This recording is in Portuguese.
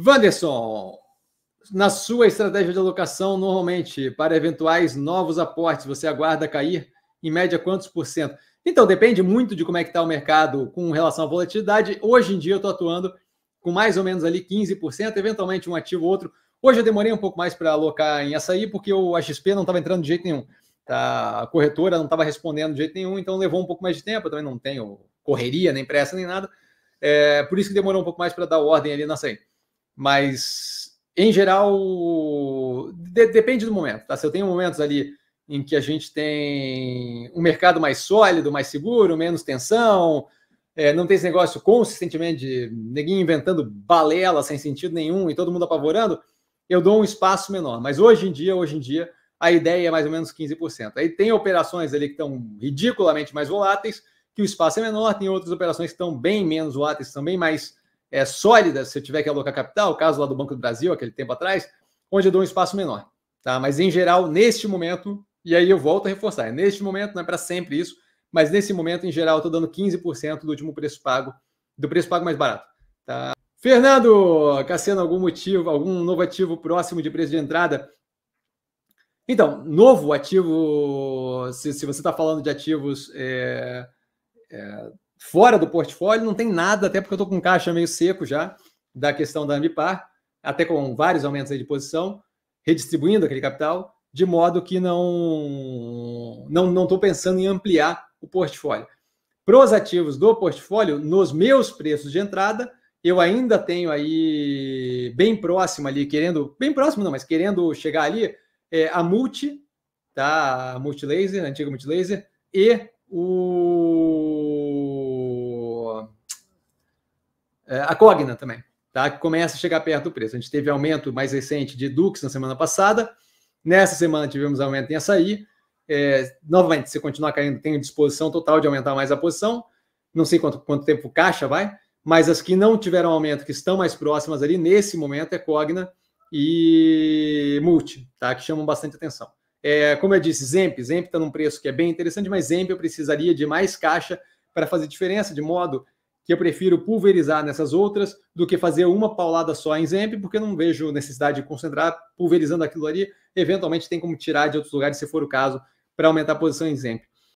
Vanderson, na sua estratégia de alocação, normalmente, para eventuais novos aportes, você aguarda cair em média quantos por cento? Então, depende muito de como é que está o mercado com relação à volatilidade. Hoje em dia, eu estou atuando com mais ou menos ali 15%, eventualmente um ativo ou outro. Hoje eu demorei um pouco mais para alocar em açaí, porque o XP não estava entrando de jeito nenhum. Tá, a corretora não estava respondendo de jeito nenhum, então levou um pouco mais de tempo. Eu também não tenho correria, nem pressa, nem nada. É, por isso que demorou um pouco mais para dar ordem ali na açaí. Mas, em geral, de, depende do momento. Tá? Se eu tenho momentos ali em que a gente tem um mercado mais sólido, mais seguro, menos tensão, é, não tem esse negócio consistentemente de neguinho inventando balela sem sentido nenhum e todo mundo apavorando, eu dou um espaço menor. Mas hoje em dia, hoje em dia, a ideia é mais ou menos 15%. Aí tem operações ali que estão ridiculamente mais voláteis, que o espaço é menor, tem outras operações que estão bem menos voláteis, também mais é, sólida. se eu tiver que alocar capital, o caso lá do Banco do Brasil, aquele tempo atrás, onde eu dou um espaço menor. Tá? Mas, em geral, neste momento, e aí eu volto a reforçar, é neste momento, não é para sempre isso, mas nesse momento, em geral, eu estou dando 15% do último preço pago, do preço pago mais barato. Tá? Fernando, Cassiano, algum motivo, algum novo ativo próximo de preço de entrada? Então, novo ativo, se, se você está falando de ativos é, é, fora do portfólio, não tem nada, até porque eu estou com caixa meio seco já da questão da Ambipar, até com vários aumentos de posição, redistribuindo aquele capital, de modo que não não não estou pensando em ampliar o portfólio. Para os ativos do portfólio, nos meus preços de entrada, eu ainda tenho aí bem próximo ali, querendo, bem próximo não, mas querendo chegar ali, é, a Multi, tá? A Multilaser, a antiga Multilaser, e o É, a Cogna também, tá? que começa a chegar perto do preço. A gente teve aumento mais recente de Dux na semana passada, nessa semana tivemos aumento em açaí. É, novamente, se continuar caindo, tenho disposição total de aumentar mais a posição. Não sei quanto, quanto tempo caixa vai, mas as que não tiveram aumento, que estão mais próximas ali, nesse momento, é Cogna e Multi, tá? que chamam bastante atenção. É, como eu disse, Zemp, Zemp está num preço que é bem interessante, mas Zemp eu precisaria de mais caixa para fazer diferença, de modo que eu prefiro pulverizar nessas outras do que fazer uma paulada só em Zemp, porque não vejo necessidade de concentrar pulverizando aquilo ali. Eventualmente tem como tirar de outros lugares, se for o caso, para aumentar a posição em Zemp.